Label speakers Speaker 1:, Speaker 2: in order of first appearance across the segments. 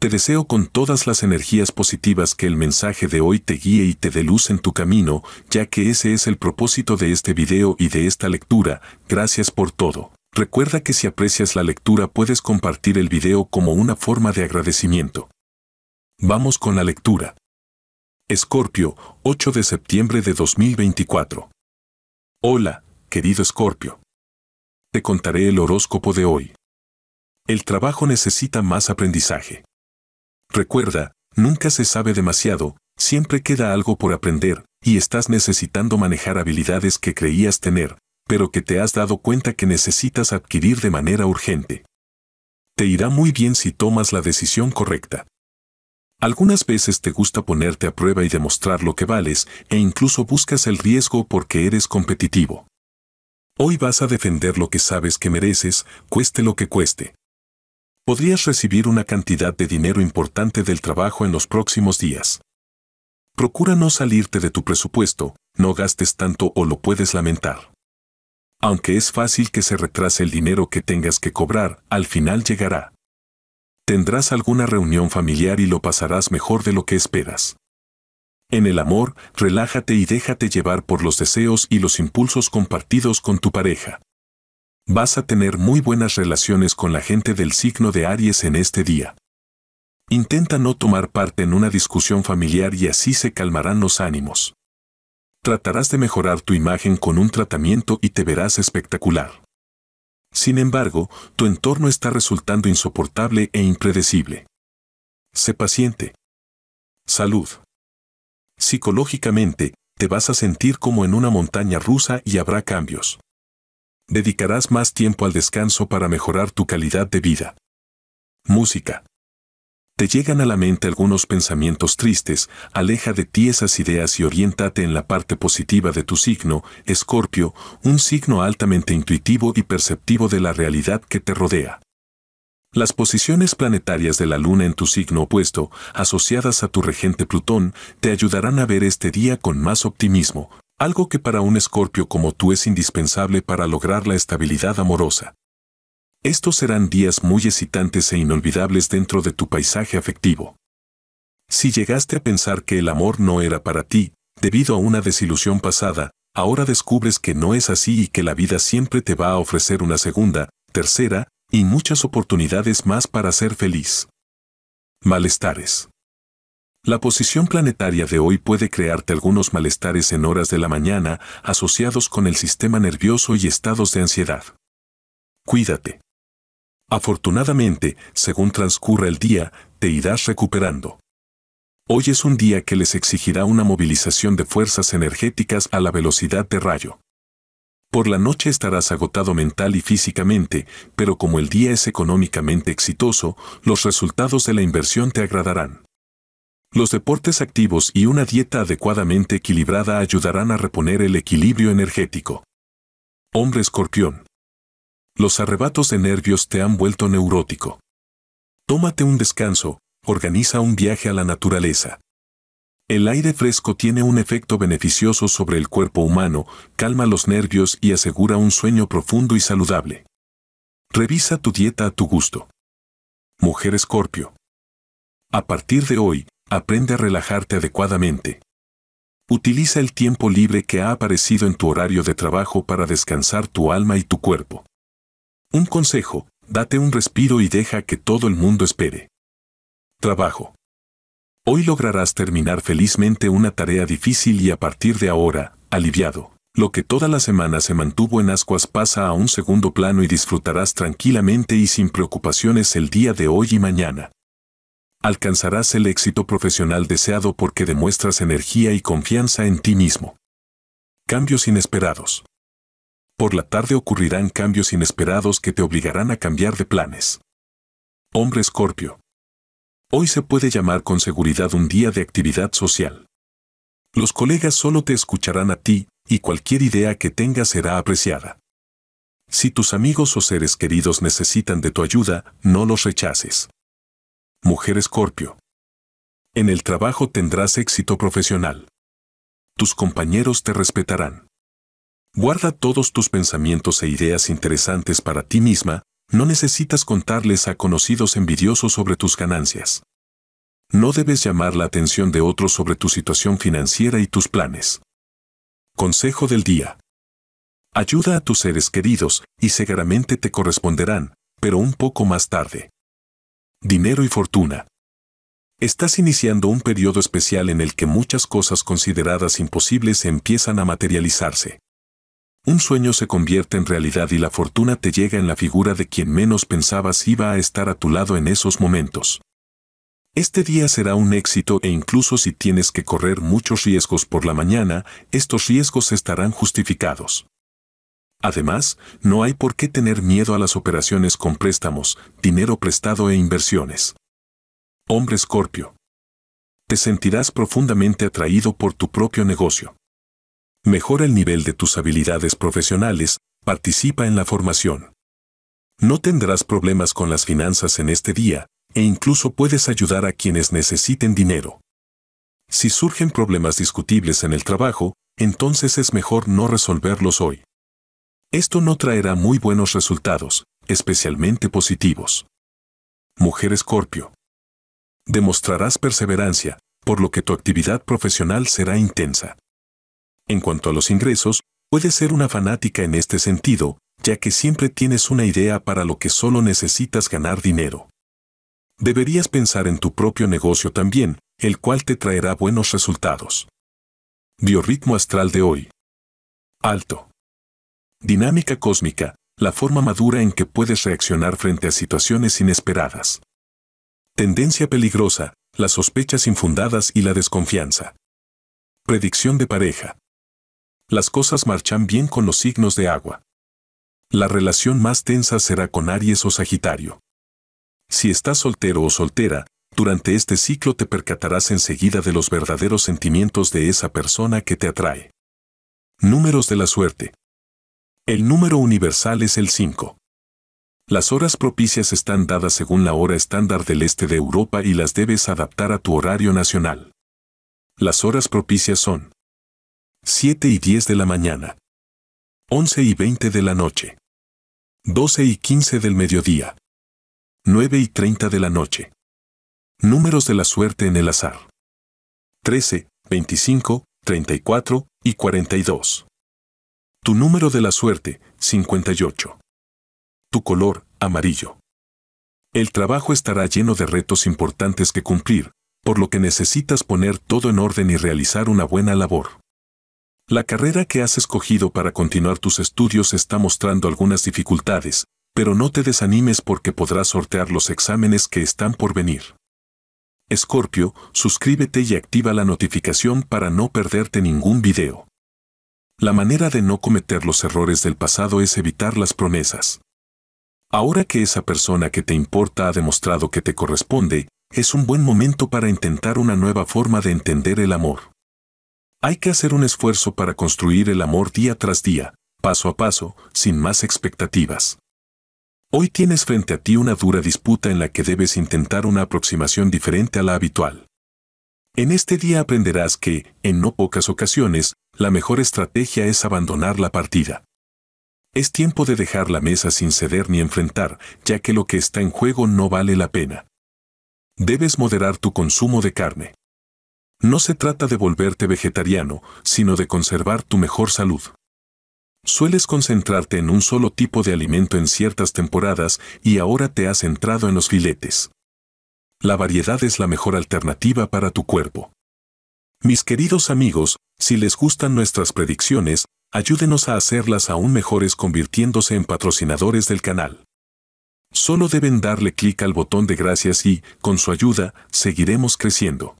Speaker 1: Te deseo con todas las energías positivas que el mensaje de hoy te guíe y te dé luz en tu camino, ya que ese es el propósito de este video y de esta lectura. Gracias por todo. Recuerda que si aprecias la lectura puedes compartir el video como una forma de agradecimiento. Vamos con la lectura. Escorpio, 8 de septiembre de 2024. Hola, querido Escorpio. Te contaré el horóscopo de hoy. El trabajo necesita más aprendizaje. Recuerda, nunca se sabe demasiado, siempre queda algo por aprender, y estás necesitando manejar habilidades que creías tener, pero que te has dado cuenta que necesitas adquirir de manera urgente. Te irá muy bien si tomas la decisión correcta. Algunas veces te gusta ponerte a prueba y demostrar lo que vales, e incluso buscas el riesgo porque eres competitivo. Hoy vas a defender lo que sabes que mereces, cueste lo que cueste podrías recibir una cantidad de dinero importante del trabajo en los próximos días. Procura no salirte de tu presupuesto, no gastes tanto o lo puedes lamentar. Aunque es fácil que se retrase el dinero que tengas que cobrar, al final llegará. Tendrás alguna reunión familiar y lo pasarás mejor de lo que esperas. En el amor, relájate y déjate llevar por los deseos y los impulsos compartidos con tu pareja. Vas a tener muy buenas relaciones con la gente del signo de Aries en este día. Intenta no tomar parte en una discusión familiar y así se calmarán los ánimos. Tratarás de mejorar tu imagen con un tratamiento y te verás espectacular. Sin embargo, tu entorno está resultando insoportable e impredecible. Sé paciente. Salud. Psicológicamente, te vas a sentir como en una montaña rusa y habrá cambios dedicarás más tiempo al descanso para mejorar tu calidad de vida. Música. Te llegan a la mente algunos pensamientos tristes, aleja de ti esas ideas y oriéntate en la parte positiva de tu signo, Escorpio, un signo altamente intuitivo y perceptivo de la realidad que te rodea. Las posiciones planetarias de la Luna en tu signo opuesto, asociadas a tu regente Plutón, te ayudarán a ver este día con más optimismo, algo que para un escorpio como tú es indispensable para lograr la estabilidad amorosa. Estos serán días muy excitantes e inolvidables dentro de tu paisaje afectivo. Si llegaste a pensar que el amor no era para ti, debido a una desilusión pasada, ahora descubres que no es así y que la vida siempre te va a ofrecer una segunda, tercera y muchas oportunidades más para ser feliz. Malestares. La posición planetaria de hoy puede crearte algunos malestares en horas de la mañana asociados con el sistema nervioso y estados de ansiedad. Cuídate. Afortunadamente, según transcurra el día, te irás recuperando. Hoy es un día que les exigirá una movilización de fuerzas energéticas a la velocidad de rayo. Por la noche estarás agotado mental y físicamente, pero como el día es económicamente exitoso, los resultados de la inversión te agradarán. Los deportes activos y una dieta adecuadamente equilibrada ayudarán a reponer el equilibrio energético. Hombre escorpión. Los arrebatos de nervios te han vuelto neurótico. Tómate un descanso, organiza un viaje a la naturaleza. El aire fresco tiene un efecto beneficioso sobre el cuerpo humano, calma los nervios y asegura un sueño profundo y saludable. Revisa tu dieta a tu gusto. Mujer Escorpio. A partir de hoy, aprende a relajarte adecuadamente. Utiliza el tiempo libre que ha aparecido en tu horario de trabajo para descansar tu alma y tu cuerpo. Un consejo, date un respiro y deja que todo el mundo espere. Trabajo. Hoy lograrás terminar felizmente una tarea difícil y a partir de ahora, aliviado, lo que toda la semana se mantuvo en ascuas pasa a un segundo plano y disfrutarás tranquilamente y sin preocupaciones el día de hoy y mañana alcanzarás el éxito profesional deseado porque demuestras energía y confianza en ti mismo. Cambios inesperados. Por la tarde ocurrirán cambios inesperados que te obligarán a cambiar de planes. Hombre Escorpio. Hoy se puede llamar con seguridad un día de actividad social. Los colegas solo te escucharán a ti, y cualquier idea que tengas será apreciada. Si tus amigos o seres queridos necesitan de tu ayuda, no los rechaces. Mujer Escorpio. En el trabajo tendrás éxito profesional. Tus compañeros te respetarán. Guarda todos tus pensamientos e ideas interesantes para ti misma, no necesitas contarles a conocidos envidiosos sobre tus ganancias. No debes llamar la atención de otros sobre tu situación financiera y tus planes. Consejo del día. Ayuda a tus seres queridos y seguramente te corresponderán, pero un poco más tarde dinero y fortuna. Estás iniciando un periodo especial en el que muchas cosas consideradas imposibles empiezan a materializarse. Un sueño se convierte en realidad y la fortuna te llega en la figura de quien menos pensabas iba a estar a tu lado en esos momentos. Este día será un éxito e incluso si tienes que correr muchos riesgos por la mañana, estos riesgos estarán justificados. Además, no hay por qué tener miedo a las operaciones con préstamos, dinero prestado e inversiones. Hombre Escorpio. Te sentirás profundamente atraído por tu propio negocio. Mejora el nivel de tus habilidades profesionales, participa en la formación. No tendrás problemas con las finanzas en este día, e incluso puedes ayudar a quienes necesiten dinero. Si surgen problemas discutibles en el trabajo, entonces es mejor no resolverlos hoy. Esto no traerá muy buenos resultados, especialmente positivos. Mujer Escorpio. Demostrarás perseverancia, por lo que tu actividad profesional será intensa. En cuanto a los ingresos, puedes ser una fanática en este sentido, ya que siempre tienes una idea para lo que solo necesitas ganar dinero. Deberías pensar en tu propio negocio también, el cual te traerá buenos resultados. Biorritmo astral de hoy. Alto. Dinámica cósmica, la forma madura en que puedes reaccionar frente a situaciones inesperadas. Tendencia peligrosa, las sospechas infundadas y la desconfianza. Predicción de pareja. Las cosas marchan bien con los signos de agua. La relación más tensa será con Aries o Sagitario. Si estás soltero o soltera, durante este ciclo te percatarás enseguida de los verdaderos sentimientos de esa persona que te atrae. Números de la suerte. El número universal es el 5. Las horas propicias están dadas según la hora estándar del este de Europa y las debes adaptar a tu horario nacional. Las horas propicias son 7 y 10 de la mañana, 11 y 20 de la noche, 12 y 15 del mediodía, 9 y 30 de la noche. Números de la suerte en el azar. 13, 25, 34 y 42. Tu número de la suerte, 58. Tu color, amarillo. El trabajo estará lleno de retos importantes que cumplir, por lo que necesitas poner todo en orden y realizar una buena labor. La carrera que has escogido para continuar tus estudios está mostrando algunas dificultades, pero no te desanimes porque podrás sortear los exámenes que están por venir. Escorpio, suscríbete y activa la notificación para no perderte ningún video. La manera de no cometer los errores del pasado es evitar las promesas. Ahora que esa persona que te importa ha demostrado que te corresponde, es un buen momento para intentar una nueva forma de entender el amor. Hay que hacer un esfuerzo para construir el amor día tras día, paso a paso, sin más expectativas. Hoy tienes frente a ti una dura disputa en la que debes intentar una aproximación diferente a la habitual. En este día aprenderás que, en no pocas ocasiones, la mejor estrategia es abandonar la partida. Es tiempo de dejar la mesa sin ceder ni enfrentar, ya que lo que está en juego no vale la pena. Debes moderar tu consumo de carne. No se trata de volverte vegetariano, sino de conservar tu mejor salud. Sueles concentrarte en un solo tipo de alimento en ciertas temporadas y ahora te has entrado en los filetes la variedad es la mejor alternativa para tu cuerpo. Mis queridos amigos, si les gustan nuestras predicciones, ayúdenos a hacerlas aún mejores convirtiéndose en patrocinadores del canal. Solo deben darle clic al botón de gracias y, con su ayuda, seguiremos creciendo.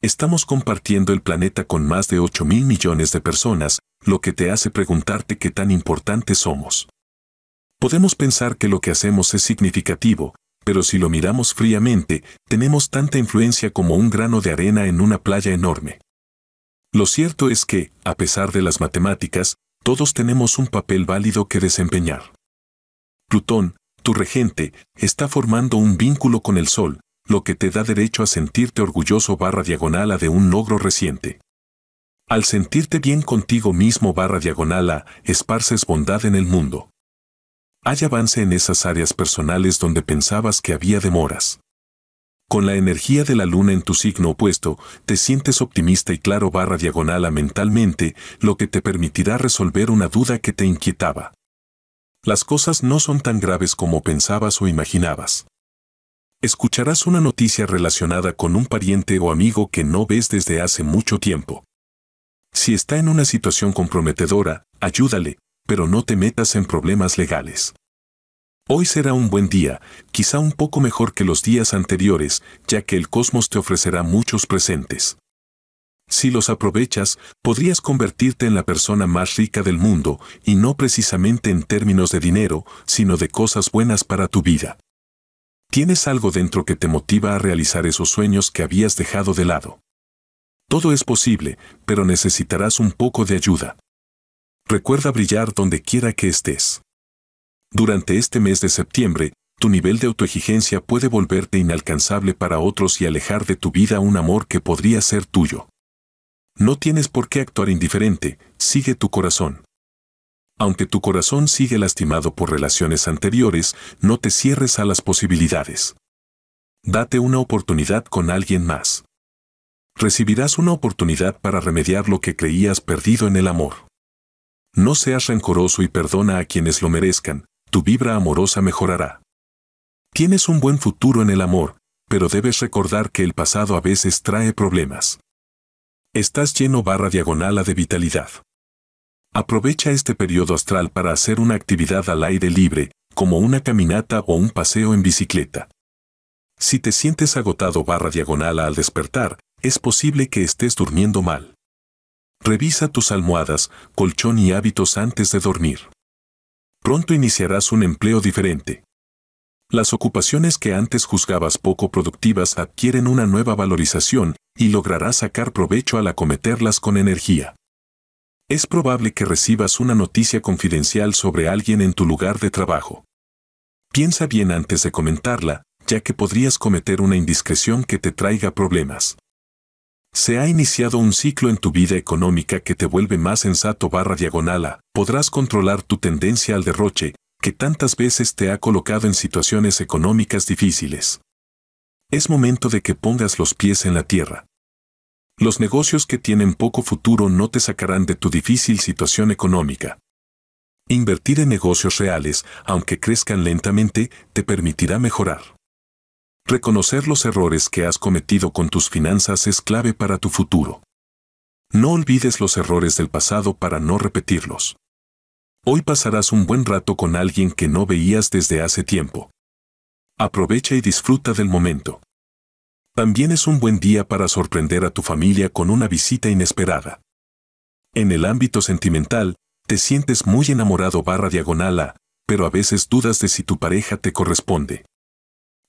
Speaker 1: Estamos compartiendo el planeta con más de 8 mil millones de personas, lo que te hace preguntarte qué tan importantes somos. Podemos pensar que lo que hacemos es significativo, pero si lo miramos fríamente, tenemos tanta influencia como un grano de arena en una playa enorme. Lo cierto es que, a pesar de las matemáticas, todos tenemos un papel válido que desempeñar. Plutón, tu regente, está formando un vínculo con el Sol, lo que te da derecho a sentirte orgulloso barra diagonal a de un logro reciente. Al sentirte bien contigo mismo barra diagonal a, esparces bondad en el mundo hay avance en esas áreas personales donde pensabas que había demoras. Con la energía de la luna en tu signo opuesto, te sientes optimista y claro barra diagonal a mentalmente, lo que te permitirá resolver una duda que te inquietaba. Las cosas no son tan graves como pensabas o imaginabas. Escucharás una noticia relacionada con un pariente o amigo que no ves desde hace mucho tiempo. Si está en una situación comprometedora, ayúdale, pero no te metas en problemas legales. Hoy será un buen día, quizá un poco mejor que los días anteriores, ya que el cosmos te ofrecerá muchos presentes. Si los aprovechas, podrías convertirte en la persona más rica del mundo, y no precisamente en términos de dinero, sino de cosas buenas para tu vida. Tienes algo dentro que te motiva a realizar esos sueños que habías dejado de lado. Todo es posible, pero necesitarás un poco de ayuda. Recuerda brillar donde quiera que estés. Durante este mes de septiembre, tu nivel de autoexigencia puede volverte inalcanzable para otros y alejar de tu vida un amor que podría ser tuyo. No tienes por qué actuar indiferente, sigue tu corazón. Aunque tu corazón sigue lastimado por relaciones anteriores, no te cierres a las posibilidades. Date una oportunidad con alguien más. Recibirás una oportunidad para remediar lo que creías perdido en el amor. No seas rencoroso y perdona a quienes lo merezcan, vibra amorosa mejorará. Tienes un buen futuro en el amor, pero debes recordar que el pasado a veces trae problemas. Estás lleno barra diagonal de vitalidad. Aprovecha este periodo astral para hacer una actividad al aire libre, como una caminata o un paseo en bicicleta. Si te sientes agotado barra diagonal al despertar, es posible que estés durmiendo mal. Revisa tus almohadas, colchón y hábitos antes de dormir pronto iniciarás un empleo diferente. Las ocupaciones que antes juzgabas poco productivas adquieren una nueva valorización y lograrás sacar provecho al acometerlas con energía. Es probable que recibas una noticia confidencial sobre alguien en tu lugar de trabajo. Piensa bien antes de comentarla, ya que podrías cometer una indiscreción que te traiga problemas. Se ha iniciado un ciclo en tu vida económica que te vuelve más sensato barra diagonal podrás controlar tu tendencia al derroche, que tantas veces te ha colocado en situaciones económicas difíciles. Es momento de que pongas los pies en la tierra. Los negocios que tienen poco futuro no te sacarán de tu difícil situación económica. Invertir en negocios reales, aunque crezcan lentamente, te permitirá mejorar reconocer los errores que has cometido con tus finanzas es clave para tu futuro. No olvides los errores del pasado para no repetirlos. Hoy pasarás un buen rato con alguien que no veías desde hace tiempo. Aprovecha y disfruta del momento. También es un buen día para sorprender a tu familia con una visita inesperada. En el ámbito sentimental, te sientes muy enamorado barra diagonal a, pero a veces dudas de si tu pareja te corresponde.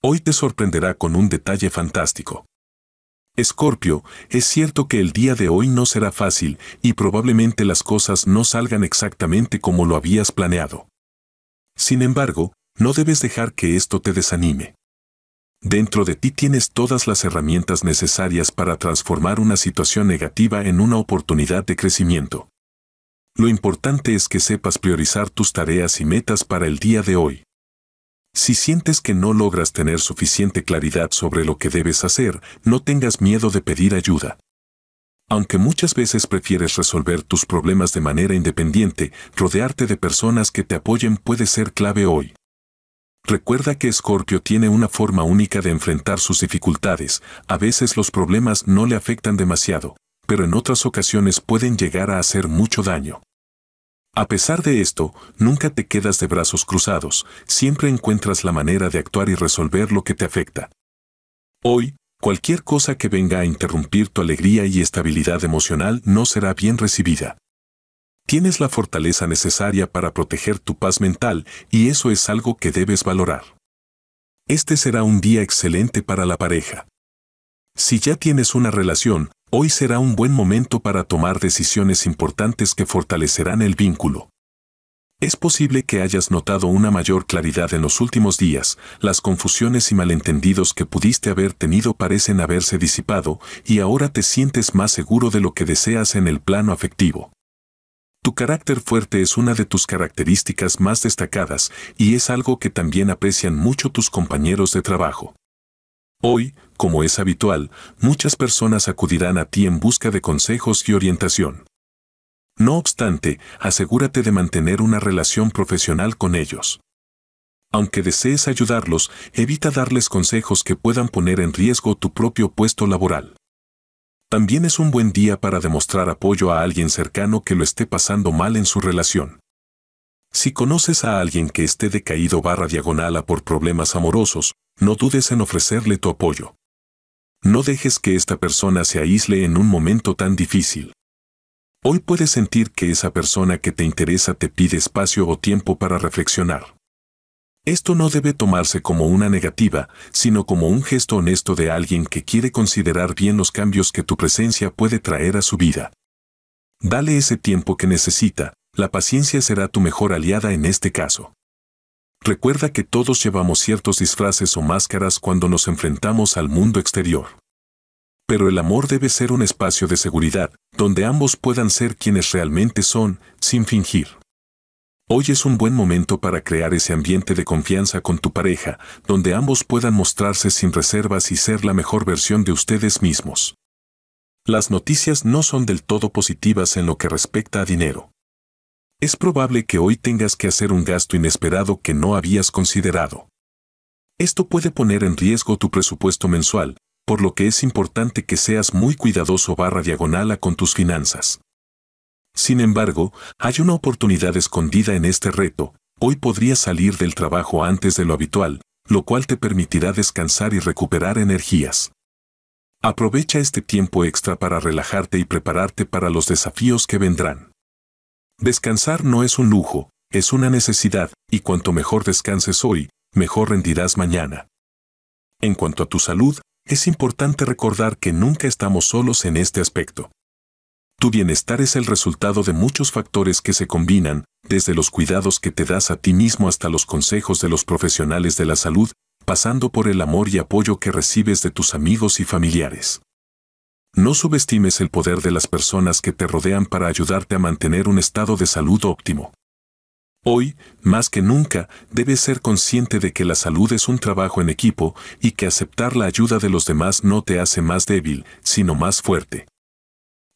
Speaker 1: Hoy te sorprenderá con un detalle fantástico. Escorpio, es cierto que el día de hoy no será fácil y probablemente las cosas no salgan exactamente como lo habías planeado. Sin embargo, no debes dejar que esto te desanime. Dentro de ti tienes todas las herramientas necesarias para transformar una situación negativa en una oportunidad de crecimiento. Lo importante es que sepas priorizar tus tareas y metas para el día de hoy. Si sientes que no logras tener suficiente claridad sobre lo que debes hacer, no tengas miedo de pedir ayuda. Aunque muchas veces prefieres resolver tus problemas de manera independiente, rodearte de personas que te apoyen puede ser clave hoy. Recuerda que Scorpio tiene una forma única de enfrentar sus dificultades, a veces los problemas no le afectan demasiado, pero en otras ocasiones pueden llegar a hacer mucho daño. A pesar de esto, nunca te quedas de brazos cruzados, siempre encuentras la manera de actuar y resolver lo que te afecta. Hoy, cualquier cosa que venga a interrumpir tu alegría y estabilidad emocional no será bien recibida. Tienes la fortaleza necesaria para proteger tu paz mental y eso es algo que debes valorar. Este será un día excelente para la pareja. Si ya tienes una relación, Hoy será un buen momento para tomar decisiones importantes que fortalecerán el vínculo. Es posible que hayas notado una mayor claridad en los últimos días, las confusiones y malentendidos que pudiste haber tenido parecen haberse disipado y ahora te sientes más seguro de lo que deseas en el plano afectivo. Tu carácter fuerte es una de tus características más destacadas y es algo que también aprecian mucho tus compañeros de trabajo. Hoy, como es habitual, muchas personas acudirán a ti en busca de consejos y orientación. No obstante, asegúrate de mantener una relación profesional con ellos. Aunque desees ayudarlos, evita darles consejos que puedan poner en riesgo tu propio puesto laboral. También es un buen día para demostrar apoyo a alguien cercano que lo esté pasando mal en su relación. Si conoces a alguien que esté decaído barra diagonal a por problemas amorosos, no dudes en ofrecerle tu apoyo. No dejes que esta persona se aísle en un momento tan difícil. Hoy puedes sentir que esa persona que te interesa te pide espacio o tiempo para reflexionar. Esto no debe tomarse como una negativa, sino como un gesto honesto de alguien que quiere considerar bien los cambios que tu presencia puede traer a su vida. Dale ese tiempo que necesita, la paciencia será tu mejor aliada en este caso. Recuerda que todos llevamos ciertos disfraces o máscaras cuando nos enfrentamos al mundo exterior. Pero el amor debe ser un espacio de seguridad, donde ambos puedan ser quienes realmente son, sin fingir. Hoy es un buen momento para crear ese ambiente de confianza con tu pareja, donde ambos puedan mostrarse sin reservas y ser la mejor versión de ustedes mismos. Las noticias no son del todo positivas en lo que respecta a dinero. Es probable que hoy tengas que hacer un gasto inesperado que no habías considerado. Esto puede poner en riesgo tu presupuesto mensual, por lo que es importante que seas muy cuidadoso barra diagonal con tus finanzas. Sin embargo, hay una oportunidad escondida en este reto, hoy podrías salir del trabajo antes de lo habitual, lo cual te permitirá descansar y recuperar energías. Aprovecha este tiempo extra para relajarte y prepararte para los desafíos que vendrán. Descansar no es un lujo, es una necesidad, y cuanto mejor descanses hoy, mejor rendirás mañana. En cuanto a tu salud, es importante recordar que nunca estamos solos en este aspecto. Tu bienestar es el resultado de muchos factores que se combinan, desde los cuidados que te das a ti mismo hasta los consejos de los profesionales de la salud, pasando por el amor y apoyo que recibes de tus amigos y familiares. No subestimes el poder de las personas que te rodean para ayudarte a mantener un estado de salud óptimo. Hoy, más que nunca, debes ser consciente de que la salud es un trabajo en equipo y que aceptar la ayuda de los demás no te hace más débil, sino más fuerte.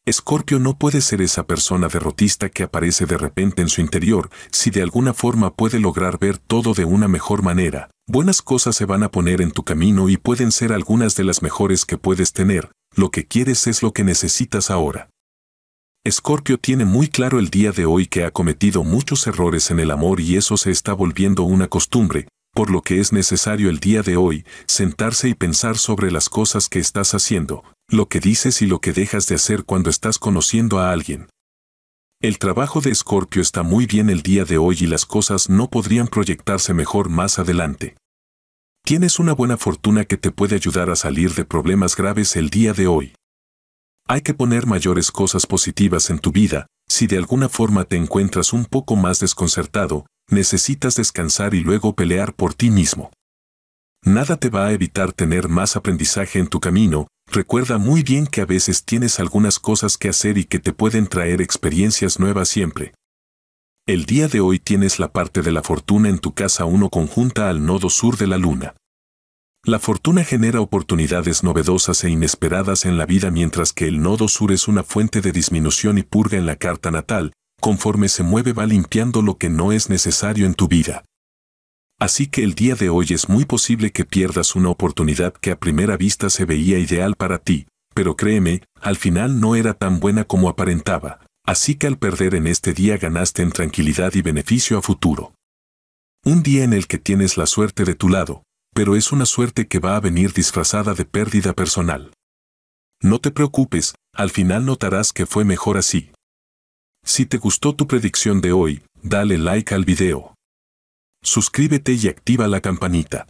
Speaker 1: Escorpio no puede ser esa persona derrotista que aparece de repente en su interior, si de alguna forma puede lograr ver todo de una mejor manera. Buenas cosas se van a poner en tu camino y pueden ser algunas de las mejores que puedes tener, lo que quieres es lo que necesitas ahora. Escorpio tiene muy claro el día de hoy que ha cometido muchos errores en el amor y eso se está volviendo una costumbre, por lo que es necesario el día de hoy sentarse y pensar sobre las cosas que estás haciendo, lo que dices y lo que dejas de hacer cuando estás conociendo a alguien. El trabajo de Escorpio está muy bien el día de hoy y las cosas no podrían proyectarse mejor más adelante. Tienes una buena fortuna que te puede ayudar a salir de problemas graves el día de hoy. Hay que poner mayores cosas positivas en tu vida, si de alguna forma te encuentras un poco más desconcertado, necesitas descansar y luego pelear por ti mismo. Nada te va a evitar tener más aprendizaje en tu camino, recuerda muy bien que a veces tienes algunas cosas que hacer y que te pueden traer experiencias nuevas siempre. El día de hoy tienes la parte de la fortuna en tu casa 1 conjunta al nodo sur de la luna. La fortuna genera oportunidades novedosas e inesperadas en la vida mientras que el nodo sur es una fuente de disminución y purga en la carta natal, conforme se mueve va limpiando lo que no es necesario en tu vida. Así que el día de hoy es muy posible que pierdas una oportunidad que a primera vista se veía ideal para ti, pero créeme, al final no era tan buena como aparentaba, Así que al perder en este día ganaste en tranquilidad y beneficio a futuro. Un día en el que tienes la suerte de tu lado, pero es una suerte que va a venir disfrazada de pérdida personal. No te preocupes, al final notarás que fue mejor así. Si te gustó tu predicción de hoy, dale like al video. Suscríbete y activa la campanita.